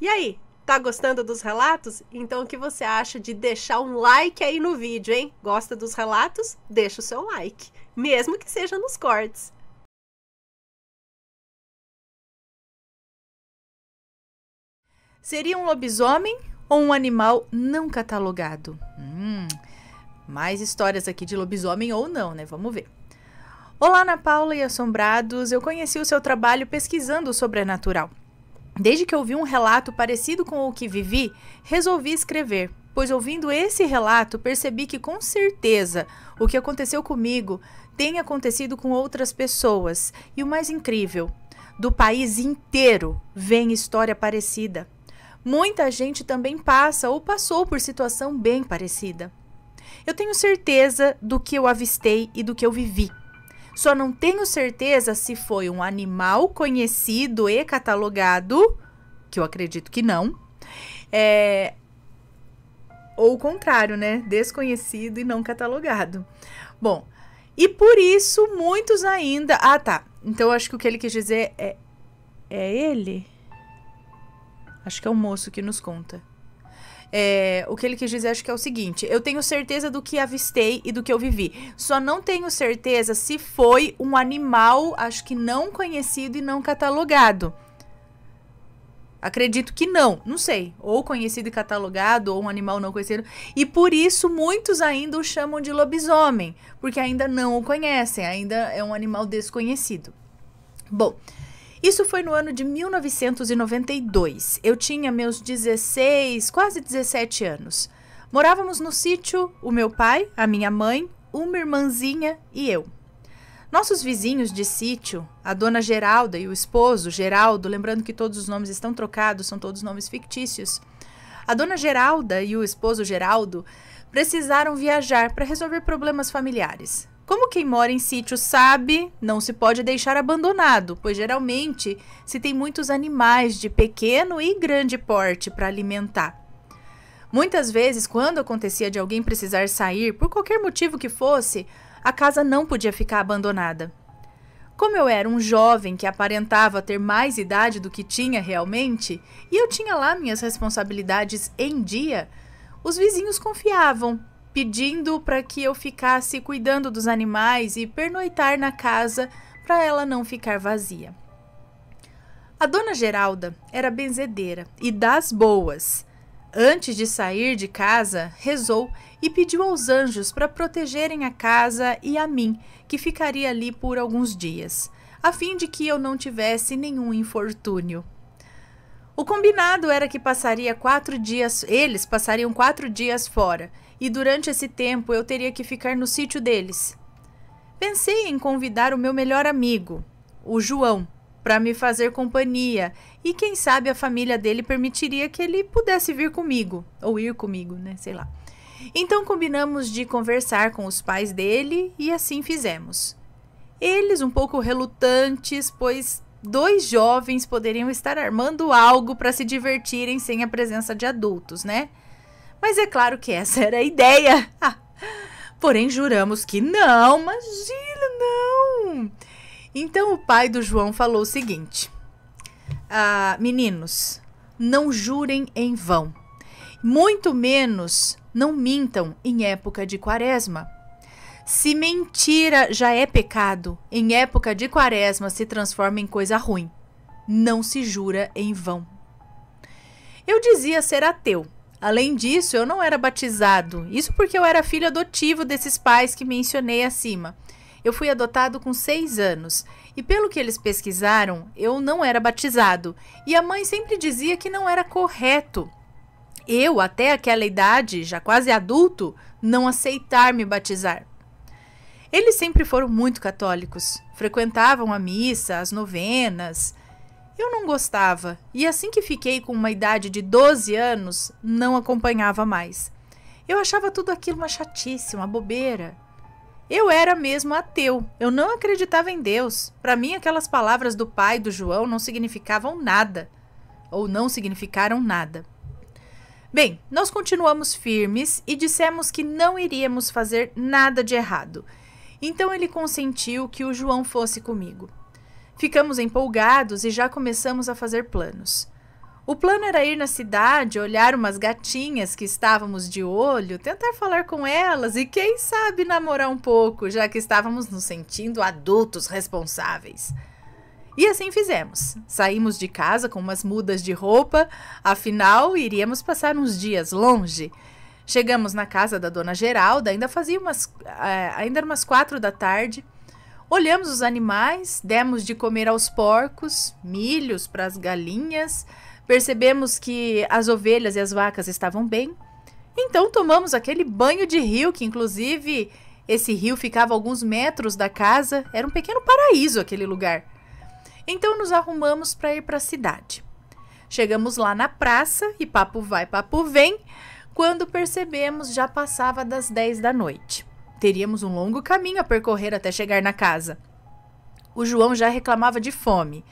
E aí, tá gostando dos relatos? Então o que você acha de deixar um like aí no vídeo, hein? Gosta dos relatos? Deixa o seu like, mesmo que seja nos cortes. Seria um lobisomem ou um animal não catalogado? Hum, mais histórias aqui de lobisomem ou não, né? Vamos ver. Olá, Ana Paula e Assombrados. Eu conheci o seu trabalho pesquisando o sobrenatural. Desde que ouvi um relato parecido com o que vivi, resolvi escrever, pois ouvindo esse relato percebi que com certeza o que aconteceu comigo tem acontecido com outras pessoas. E o mais incrível, do país inteiro vem história parecida. Muita gente também passa ou passou por situação bem parecida. Eu tenho certeza do que eu avistei e do que eu vivi. Só não tenho certeza se foi um animal conhecido e catalogado, que eu acredito que não, é, ou o contrário, né? Desconhecido e não catalogado. Bom, e por isso muitos ainda. Ah, tá. Então acho que o que ele quis dizer é. É ele? Acho que é o moço que nos conta. É, o que ele quis dizer acho que é o seguinte: eu tenho certeza do que avistei e do que eu vivi. Só não tenho certeza se foi um animal, acho que não conhecido e não catalogado. Acredito que não, não sei. Ou conhecido e catalogado, ou um animal não conhecido. E por isso muitos ainda o chamam de lobisomem, porque ainda não o conhecem, ainda é um animal desconhecido. Bom, isso foi no ano de 1992. Eu tinha meus 16, quase 17 anos. Morávamos no sítio, o meu pai, a minha mãe, uma irmãzinha e eu. Nossos vizinhos de sítio, a dona Geralda e o esposo, Geraldo, lembrando que todos os nomes estão trocados, são todos nomes fictícios. A dona Geralda e o esposo Geraldo precisaram viajar para resolver problemas familiares. Como quem mora em sítio sabe, não se pode deixar abandonado, pois geralmente se tem muitos animais de pequeno e grande porte para alimentar. Muitas vezes, quando acontecia de alguém precisar sair, por qualquer motivo que fosse, a casa não podia ficar abandonada. Como eu era um jovem que aparentava ter mais idade do que tinha realmente, e eu tinha lá minhas responsabilidades em dia, os vizinhos confiavam pedindo para que eu ficasse cuidando dos animais e pernoitar na casa para ela não ficar vazia. A dona Geralda era benzedeira e das boas. Antes de sair de casa, rezou e pediu aos anjos para protegerem a casa e a mim, que ficaria ali por alguns dias, a fim de que eu não tivesse nenhum infortúnio. O combinado era que passaria quatro dias, eles passariam quatro dias fora, e durante esse tempo eu teria que ficar no sítio deles. Pensei em convidar o meu melhor amigo, o João, para me fazer companhia e quem sabe a família dele permitiria que ele pudesse vir comigo, ou ir comigo, né? Sei lá. Então combinamos de conversar com os pais dele e assim fizemos. Eles um pouco relutantes, pois dois jovens poderiam estar armando algo para se divertirem sem a presença de adultos, né? Mas é claro que essa era a ideia. Ah, porém, juramos que não, imagina, não. Então o pai do João falou o seguinte: ah, Meninos, não jurem em vão, muito menos não mintam em época de quaresma. Se mentira já é pecado, em época de quaresma se transforma em coisa ruim. Não se jura em vão. Eu dizia ser ateu, Além disso, eu não era batizado. Isso porque eu era filho adotivo desses pais que mencionei acima. Eu fui adotado com seis anos e, pelo que eles pesquisaram, eu não era batizado. E a mãe sempre dizia que não era correto. Eu, até aquela idade, já quase adulto, não aceitar me batizar. Eles sempre foram muito católicos, frequentavam a missa, as novenas, eu não gostava, e assim que fiquei com uma idade de 12 anos, não acompanhava mais. Eu achava tudo aquilo uma chatice, uma bobeira. Eu era mesmo ateu. Eu não acreditava em Deus. Para mim, aquelas palavras do pai do João não significavam nada. Ou não significaram nada. Bem, nós continuamos firmes e dissemos que não iríamos fazer nada de errado. Então ele consentiu que o João fosse comigo. Ficamos empolgados e já começamos a fazer planos. O plano era ir na cidade, olhar umas gatinhas que estávamos de olho, tentar falar com elas e, quem sabe, namorar um pouco, já que estávamos nos sentindo adultos responsáveis. E assim fizemos. Saímos de casa com umas mudas de roupa, afinal, iríamos passar uns dias longe. Chegamos na casa da dona Geralda, ainda fazia umas, eh, ainda umas quatro da tarde. Olhamos os animais, demos de comer aos porcos, milhos para as galinhas, percebemos que as ovelhas e as vacas estavam bem. Então tomamos aquele banho de rio que, inclusive, esse rio ficava a alguns metros da casa, era um pequeno paraíso aquele lugar. Então nos arrumamos para ir para a cidade. Chegamos lá na praça e papo vai, papo vem. Quando percebemos, já passava das 10 da noite. Teríamos um longo caminho a percorrer até chegar na casa. O João já reclamava de fome.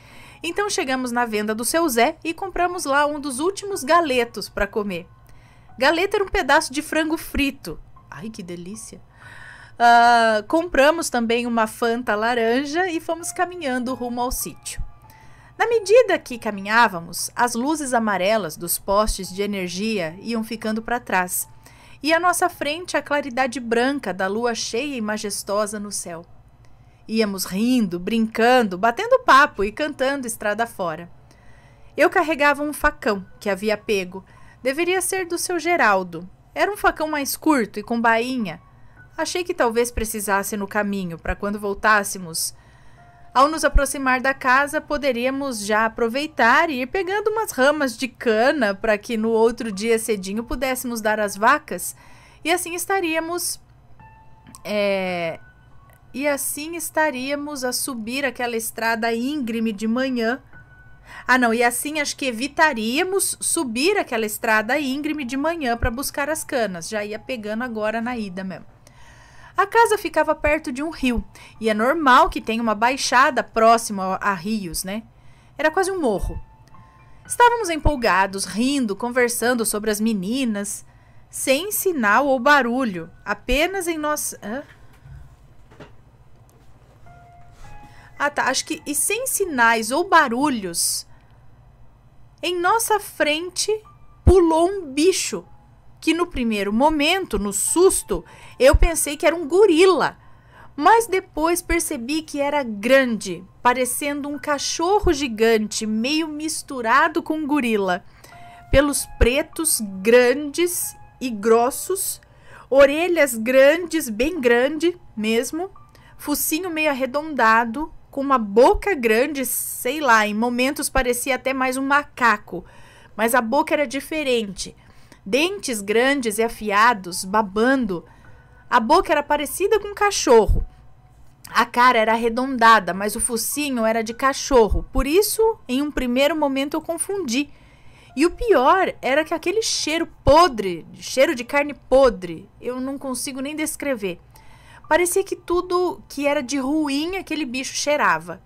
Então chegamos na venda do seu Zé e compramos lá um dos últimos galetos para comer. Galeta era um pedaço de frango frito. Ai, que delícia! Uh, compramos também uma Fanta laranja e fomos caminhando rumo ao sítio. Na medida que caminhávamos, as luzes amarelas dos postes de energia iam ficando para trás e à nossa frente a claridade branca da lua cheia e majestosa no céu. Íamos rindo, brincando, batendo papo e cantando estrada fora. Eu carregava um facão que havia pego. Deveria ser do seu Geraldo. Era um facão mais curto e com bainha. Achei que talvez precisasse no caminho para quando voltássemos ao nos aproximar da casa, poderíamos já aproveitar e ir pegando umas ramas de cana para que no outro dia cedinho pudéssemos dar às vacas. E assim estaríamos. É, e assim estaríamos a subir aquela estrada íngreme de manhã. Ah, não, e assim acho que evitaríamos subir aquela estrada íngreme de manhã para buscar as canas. Já ia pegando agora na ida mesmo. A casa ficava perto de um rio, e é normal que tenha uma baixada próxima a rios, né? Era quase um morro. Estávamos empolgados, rindo, conversando sobre as meninas, sem sinal ou barulho, apenas em nossa. Hã? Ah, tá. Acho que. E sem sinais ou barulhos. Em nossa frente pulou um bicho que no primeiro momento, no susto, eu pensei que era um gorila, mas depois percebi que era grande, parecendo um cachorro gigante, meio misturado com um gorila, pelos pretos grandes e grossos, orelhas grandes, bem grande mesmo, focinho meio arredondado, com uma boca grande, sei lá, em momentos parecia até mais um macaco, mas a boca era diferente dentes grandes e afiados, babando. A boca era parecida com um cachorro. A cara era arredondada, mas o focinho era de cachorro. Por isso, em um primeiro momento eu confundi. E o pior era que aquele cheiro podre, cheiro de carne podre, eu não consigo nem descrever. Parecia que tudo que era de ruim aquele bicho cheirava.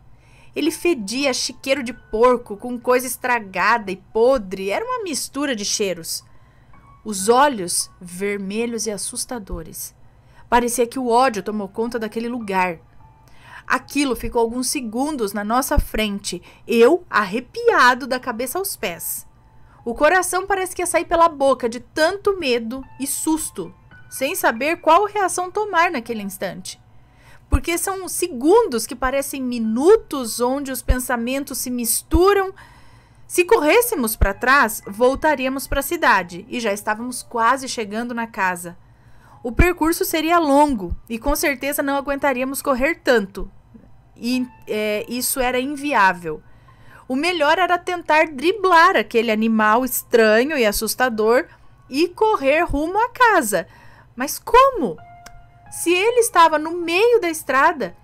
Ele fedia chiqueiro de porco com coisa estragada e podre, era uma mistura de cheiros os olhos vermelhos e assustadores. Parecia que o ódio tomou conta daquele lugar. Aquilo ficou alguns segundos na nossa frente, eu arrepiado da cabeça aos pés. O coração parece que ia sair pela boca de tanto medo e susto, sem saber qual reação tomar naquele instante. Porque são segundos que parecem minutos onde os pensamentos se misturam se corrêssemos para trás, voltaríamos para a cidade e já estávamos quase chegando na casa. O percurso seria longo e com certeza não aguentaríamos correr tanto. E é, isso era inviável. O melhor era tentar driblar aquele animal estranho e assustador e correr rumo à casa. Mas como? Se ele estava no meio da estrada,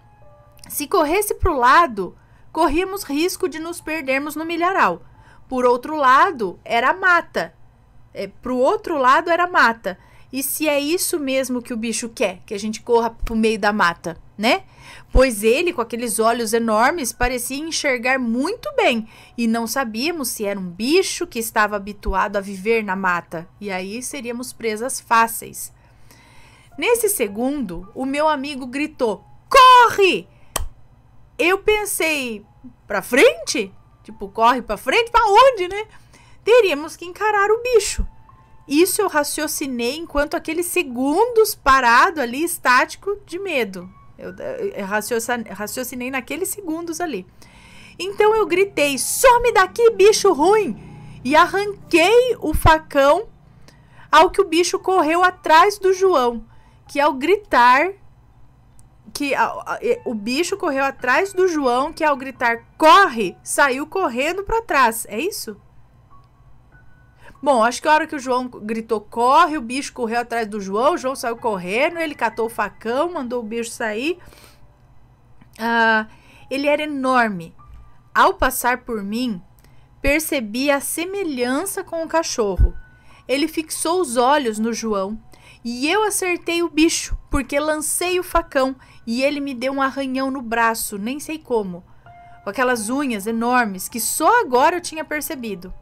se corresse para o lado, corríamos risco de nos perdermos no milharal. Por outro lado, era mata. É, o outro lado era mata. E se é isso mesmo que o bicho quer, que a gente corra pro meio da mata, né? Pois ele, com aqueles olhos enormes, parecia enxergar muito bem, e não sabíamos se era um bicho que estava habituado a viver na mata, e aí seríamos presas fáceis. Nesse segundo, o meu amigo gritou: Corre! Eu pensei: pra frente? Tipo, corre para frente, para onde, né? Teríamos que encarar o bicho. Isso eu raciocinei enquanto aqueles segundos parado ali, estático, de medo. Eu, eu raciocinei naqueles segundos ali. Então eu gritei: some daqui, bicho ruim! E arranquei o facão, ao que o bicho correu atrás do João, que ao gritar que a, a, o bicho correu atrás do João, que ao gritar corre, saiu correndo para trás. É isso? Bom, acho que a hora que o João gritou corre, o bicho correu atrás do João, o João saiu correndo, ele catou o facão, mandou o bicho sair. Uh, ele era enorme. Ao passar por mim, percebi a semelhança com o cachorro. Ele fixou os olhos no João e eu acertei o bicho, porque lancei o facão e ele me deu um arranhão no braço, nem sei como, com aquelas unhas enormes que só agora eu tinha percebido.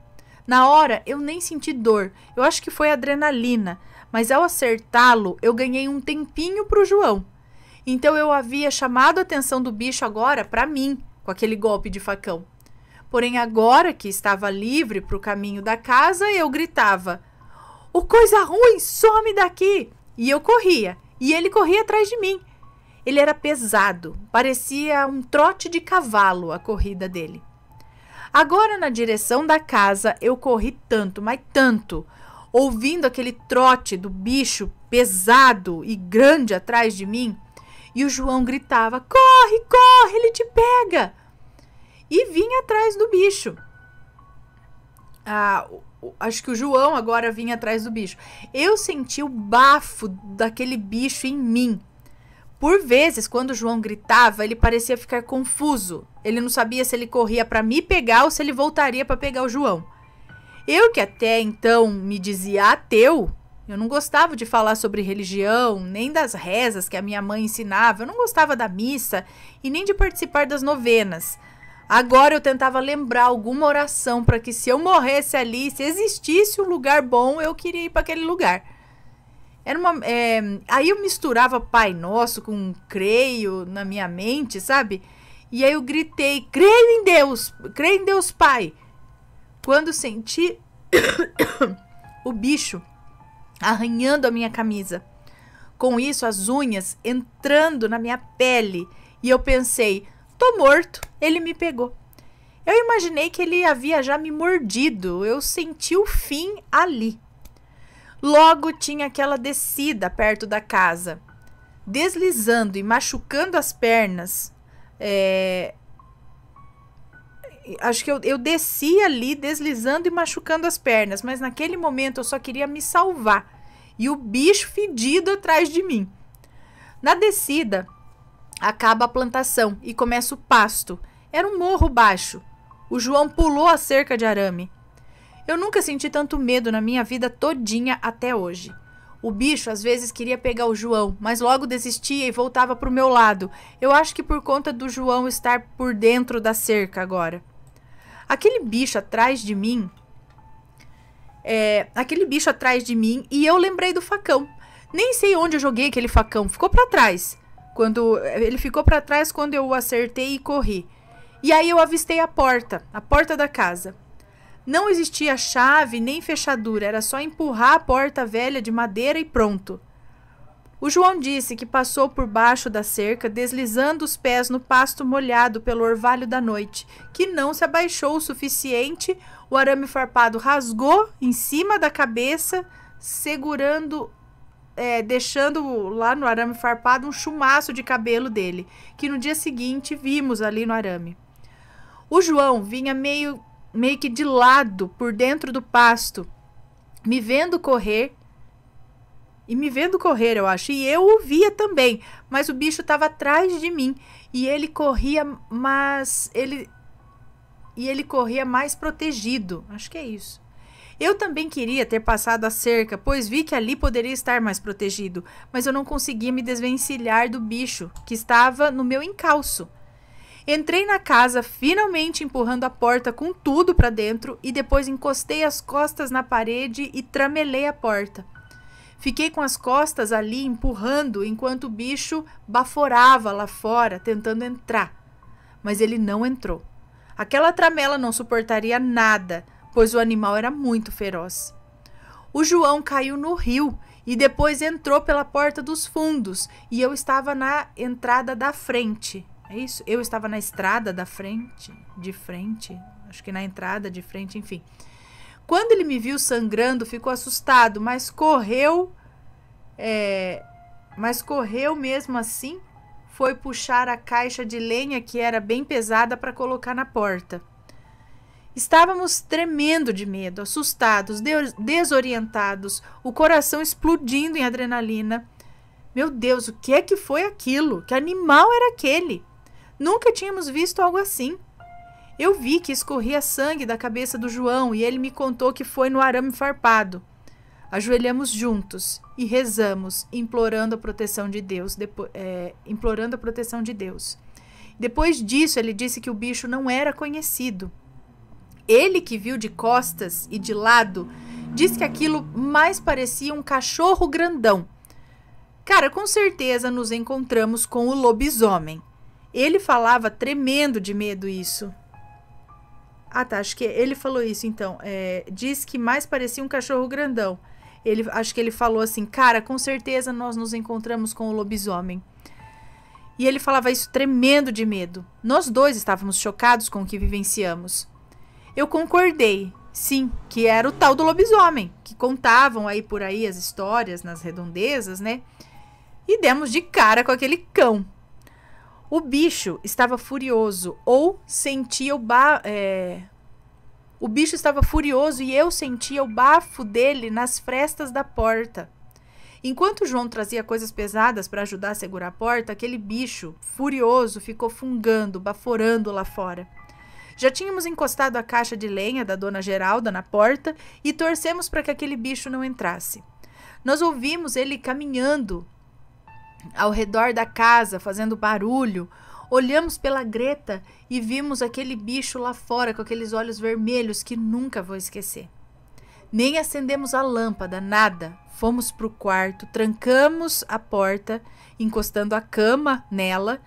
Na hora eu nem senti dor, eu acho que foi adrenalina, mas ao acertá-lo eu ganhei um tempinho para o João. Então eu havia chamado a atenção do bicho agora para mim, com aquele golpe de facão. Porém, agora que estava livre para o caminho da casa, eu gritava: o coisa ruim, some daqui! E eu corria, e ele corria atrás de mim. Ele era pesado, parecia um trote de cavalo a corrida dele. Agora, na direção da casa, eu corri tanto, mas tanto, ouvindo aquele trote do bicho pesado e grande atrás de mim, e o João gritava: Corre, corre, ele te pega! E vinha atrás do bicho. Ah, acho que o João agora vinha atrás do bicho. Eu senti o bafo daquele bicho em mim. Por vezes, quando o João gritava, ele parecia ficar confuso. Ele não sabia se ele corria para me pegar ou se ele voltaria para pegar o João. Eu que até então me dizia ateu, eu não gostava de falar sobre religião, nem das rezas que a minha mãe ensinava, eu não gostava da missa e nem de participar das novenas. Agora eu tentava lembrar alguma oração para que se eu morresse ali, se existisse um lugar bom, eu queria ir para aquele lugar. Era uma, é, aí eu misturava Pai Nosso com um creio na minha mente, sabe? E aí eu gritei: creio em Deus, creio em Deus Pai. Quando senti o bicho arranhando a minha camisa. Com isso, as unhas entrando na minha pele. E eu pensei: tô morto ele me pegou. Eu imaginei que ele havia já me mordido, eu senti o fim ali. Logo tinha aquela descida perto da casa, deslizando e machucando as pernas. É... Acho que eu, eu desci ali, deslizando e machucando as pernas, mas naquele momento eu só queria me salvar e o bicho fedido atrás de mim. Na descida, Acaba a plantação e começa o pasto. Era um morro baixo. O João pulou a cerca de arame. Eu nunca senti tanto medo na minha vida todinha até hoje. O bicho às vezes queria pegar o João, mas logo desistia e voltava para o meu lado. Eu acho que por conta do João estar por dentro da cerca agora. Aquele bicho atrás de mim. É, aquele bicho atrás de mim e eu lembrei do facão. Nem sei onde eu joguei aquele facão, ficou para trás. Quando ele ficou para trás quando eu o acertei e corri. E aí eu avistei a porta, a porta da casa. Não existia chave nem fechadura, era só empurrar a porta velha de madeira e pronto. O João disse que passou por baixo da cerca, deslizando os pés no pasto molhado pelo orvalho da noite, que não se abaixou o suficiente, o arame farpado rasgou em cima da cabeça, segurando é, deixando lá no arame farpado um chumaço de cabelo dele, que no dia seguinte vimos ali no arame. O João vinha meio, meio que de lado por dentro do pasto, me vendo correr. E me vendo correr, eu acho. E eu o via também, mas o bicho estava atrás de mim. E ele corria, mas ele. E ele corria mais protegido. Acho que é isso. Eu também queria ter passado a cerca, pois vi que ali poderia estar mais protegido, mas eu não conseguia me desvencilhar do bicho que estava no meu encalço. Entrei na casa, finalmente empurrando a porta com tudo para dentro e depois encostei as costas na parede e tramelei a porta. Fiquei com as costas ali empurrando enquanto o bicho baforava lá fora, tentando entrar. Mas ele não entrou. Aquela tramela não suportaria nada pois o animal era muito feroz. O João caiu no rio e depois entrou pela porta dos fundos e eu estava na entrada da frente. É isso? Eu estava na estrada da frente, de frente, acho que na entrada de frente, enfim. Quando ele me viu sangrando, ficou assustado, mas correu. É, mas correu mesmo assim. Foi puxar a caixa de lenha que era bem pesada para colocar na porta. Estávamos tremendo de medo, assustados, desorientados, o coração explodindo em adrenalina. Meu Deus, o que é que foi aquilo? Que animal era aquele? Nunca tínhamos visto algo assim. Eu vi que escorria sangue da cabeça do João e ele me contou que foi no arame farpado. Ajoelhamos juntos e rezamos, implorando a proteção de Deus. Depo é, implorando a proteção de Deus. Depois disso, ele disse que o bicho não era conhecido. Ele, que viu de costas e de lado, diz que aquilo mais parecia um cachorro grandão. Cara, com certeza nos encontramos com o lobisomem. Ele falava tremendo de medo isso. Ah, tá. Acho que ele falou isso, então. É, diz que mais parecia um cachorro grandão. Ele, acho que ele falou assim, cara, com certeza nós nos encontramos com o lobisomem. E ele falava isso tremendo de medo. Nós dois estávamos chocados com o que vivenciamos. Eu concordei, sim, que era o tal do lobisomem, que contavam aí por aí as histórias nas redondezas, né? E demos de cara com aquele cão. O bicho estava furioso ou sentia o ba é... O bicho estava furioso e eu sentia o bafo dele nas frestas da porta. Enquanto João trazia coisas pesadas para ajudar a segurar a porta, aquele bicho furioso ficou fungando, baforando lá fora. Já tínhamos encostado a caixa de lenha da dona Geralda na porta e torcemos para que aquele bicho não entrasse. Nós ouvimos ele caminhando ao redor da casa, fazendo barulho. Olhamos pela greta e vimos aquele bicho lá fora com aqueles olhos vermelhos que nunca vou esquecer. Nem acendemos a lâmpada, nada. Fomos para o quarto, trancamos a porta, encostando a cama nela,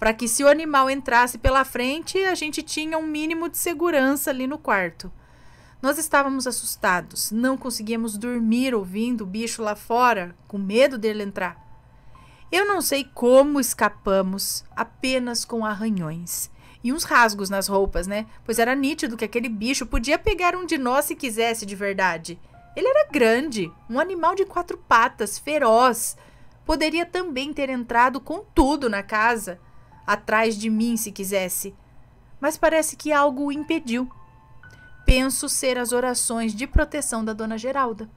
para que se o animal entrasse pela frente, a gente tinha um mínimo de segurança ali no quarto. Nós estávamos assustados, não conseguíamos dormir ouvindo o bicho lá fora, com medo dele entrar. Eu não sei como escapamos, apenas com arranhões e uns rasgos nas roupas, né? Pois era nítido que aquele bicho podia pegar um de nós se quisesse de verdade. Ele era grande, um animal de quatro patas, feroz. Poderia também ter entrado com tudo na casa atrás de mim se quisesse, mas parece que algo o impediu. Penso ser as orações de proteção da dona Geralda.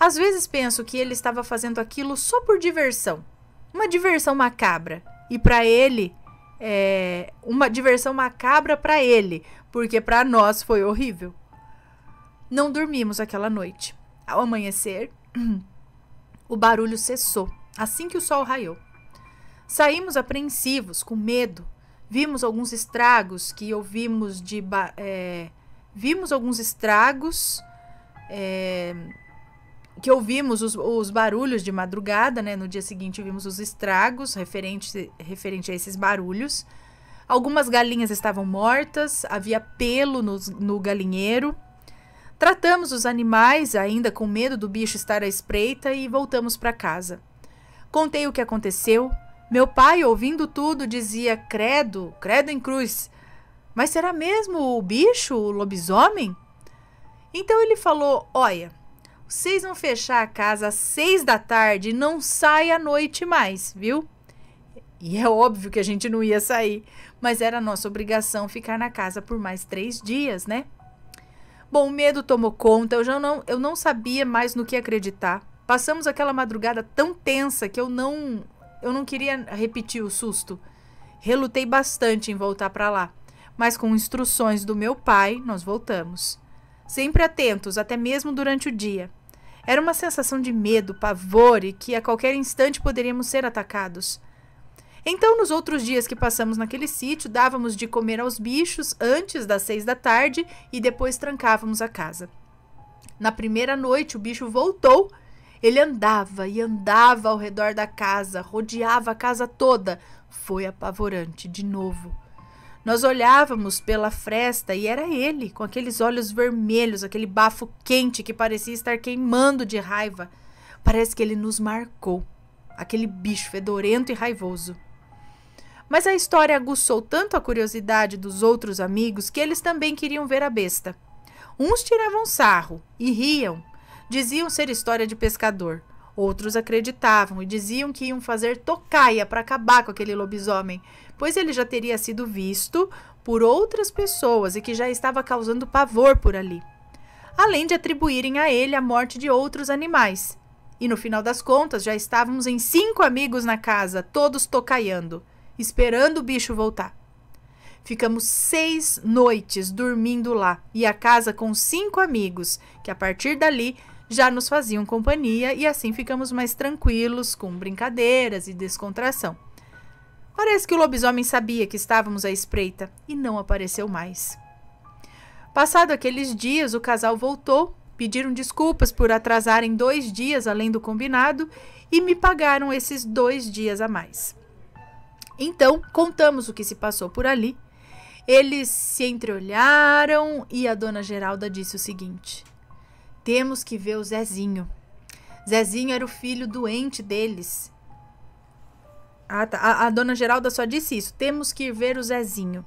Às vezes penso que ele estava fazendo aquilo só por diversão, uma diversão macabra. E para ele, é uma diversão macabra para ele, porque para nós foi horrível. Não dormimos aquela noite. Ao amanhecer, o barulho cessou assim que o sol raiou. Saímos apreensivos, com medo. Vimos alguns estragos que ouvimos de. É, vimos alguns estragos. É, que ouvimos os, os, barulhos de madrugada, né? No dia seguinte vimos os estragos referente, referente a esses barulhos. Algumas galinhas estavam mortas, havia pelo no, no galinheiro. Tratamos os animais, ainda com medo do bicho estar à espreita, e voltamos para casa. Contei o que aconteceu, meu pai, ouvindo tudo, dizia: Credo, credo em cruz. Mas será mesmo o bicho, o lobisomem? Então ele falou: Olha, vocês vão fechar a casa às seis da tarde e não sai à noite mais, viu? E é óbvio que a gente não ia sair, mas era nossa obrigação ficar na casa por mais três dias, né? Bom, o medo tomou conta, eu já não, eu não sabia mais no que acreditar. Passamos aquela madrugada tão tensa que eu não eu não queria repetir o susto. Relutei bastante em voltar para lá, mas com instruções do meu pai, nós voltamos. Sempre atentos, até mesmo durante o dia. Era uma sensação de medo, pavor e que a qualquer instante poderíamos ser atacados. Então, nos outros dias que passamos naquele sítio, dávamos de comer aos bichos antes das seis da tarde e depois trancávamos a casa. Na primeira noite, o bicho voltou ele andava e andava ao redor da casa, rodeava a casa toda. Foi apavorante de novo. Nós olhávamos pela fresta e era ele, com aqueles olhos vermelhos, aquele bafo quente que parecia estar queimando de raiva. Parece que ele nos marcou, aquele bicho fedorento e raivoso. Mas a história aguçou tanto a curiosidade dos outros amigos que eles também queriam ver a besta. Uns tiravam sarro e riam, diziam ser história de pescador. Outros acreditavam e diziam que iam fazer tocaia para acabar com aquele lobisomem, pois ele já teria sido visto por outras pessoas e que já estava causando pavor por ali. Além de atribuírem a ele a morte de outros animais. E no final das contas, já estávamos em cinco amigos na casa, todos tocaiando, esperando o bicho voltar. Ficamos seis noites dormindo lá e a casa com cinco amigos, que a partir dali já nos faziam companhia e assim ficamos mais tranquilos com brincadeiras e descontração. Parece que o lobisomem sabia que estávamos à espreita e não apareceu mais. Passado aqueles dias, o casal voltou, pediram desculpas por atrasarem dois dias além do combinado e me pagaram esses dois dias a mais. Então, contamos o que se passou por ali. Eles se entreolharam e a dona Geralda disse o seguinte: temos que ver o Zezinho. Zezinho era o filho doente deles. A, ah, tá. a, a dona Geralda só disse isso. Temos que ver o Zezinho.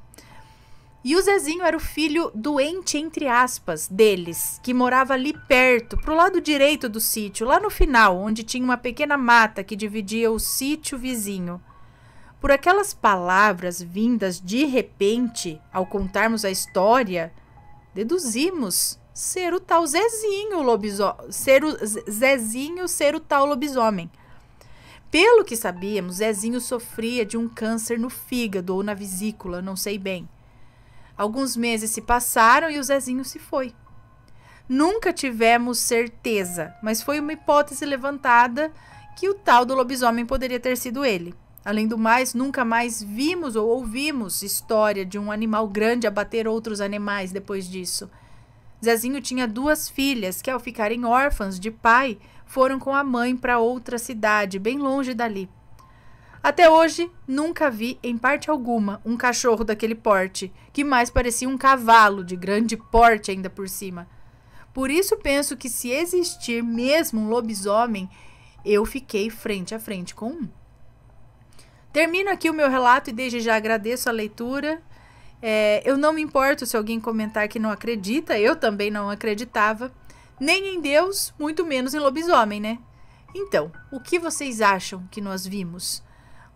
E o Zezinho era o filho doente, entre aspas, deles, que morava ali perto, pro lado direito do sítio, lá no final, onde tinha uma pequena mata que dividia o sítio vizinho. Por aquelas palavras vindas de repente, ao contarmos a história, deduzimos ser o tal Zezinho lobisomem. Ser o Zezinho ser o tal lobisomem. Pelo que sabíamos, Zezinho sofria de um câncer no fígado ou na vesícula, não sei bem. Alguns meses se passaram e o Zezinho se foi. Nunca tivemos certeza, mas foi uma hipótese levantada que o tal do lobisomem poderia ter sido ele. Além do mais, nunca mais vimos ou ouvimos história de um animal grande abater outros animais depois disso. Zezinho tinha duas filhas que, ao ficarem órfãs de pai, foram com a mãe para outra cidade, bem longe dali. Até hoje, nunca vi, em parte alguma, um cachorro daquele porte, que mais parecia um cavalo, de grande porte ainda por cima. Por isso penso que, se existir mesmo um lobisomem, eu fiquei frente a frente com um. Termino aqui o meu relato e desde já agradeço a leitura é, eu não me importo se alguém comentar que não acredita, eu também não acreditava. Nem em Deus, muito menos em lobisomem, né? Então, o que vocês acham que nós vimos?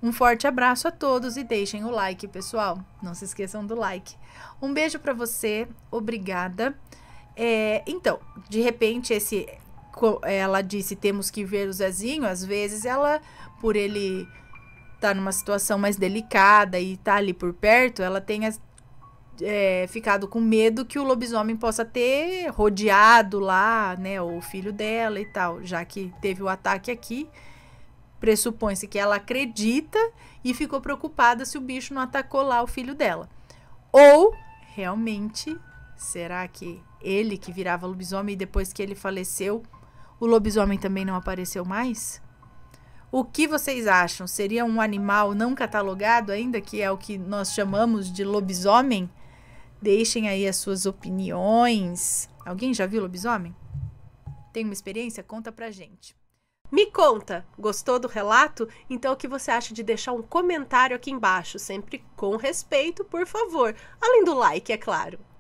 Um forte abraço a todos e deixem o like, pessoal. Não se esqueçam do like. Um beijo para você, obrigada. É, então, de repente, esse, ela disse temos que ver o Zezinho. Às vezes, ela, por ele estar tá numa situação mais delicada e estar tá ali por perto, ela tem é, ficado com medo que o lobisomem possa ter rodeado lá, né, o filho dela e tal, já que teve o ataque aqui. Pressupõe-se que ela acredita e ficou preocupada se o bicho não atacou lá o filho dela. Ou realmente será que ele que virava lobisomem e depois que ele faleceu, o lobisomem também não apareceu mais? O que vocês acham? Seria um animal não catalogado ainda, que é o que nós chamamos de lobisomem? Deixem aí as suas opiniões. Alguém já viu lobisomem? Tem uma experiência? Conta pra gente. Me conta, gostou do relato? Então o que você acha de deixar um comentário aqui embaixo, sempre com respeito, por favor. Além do like, é claro.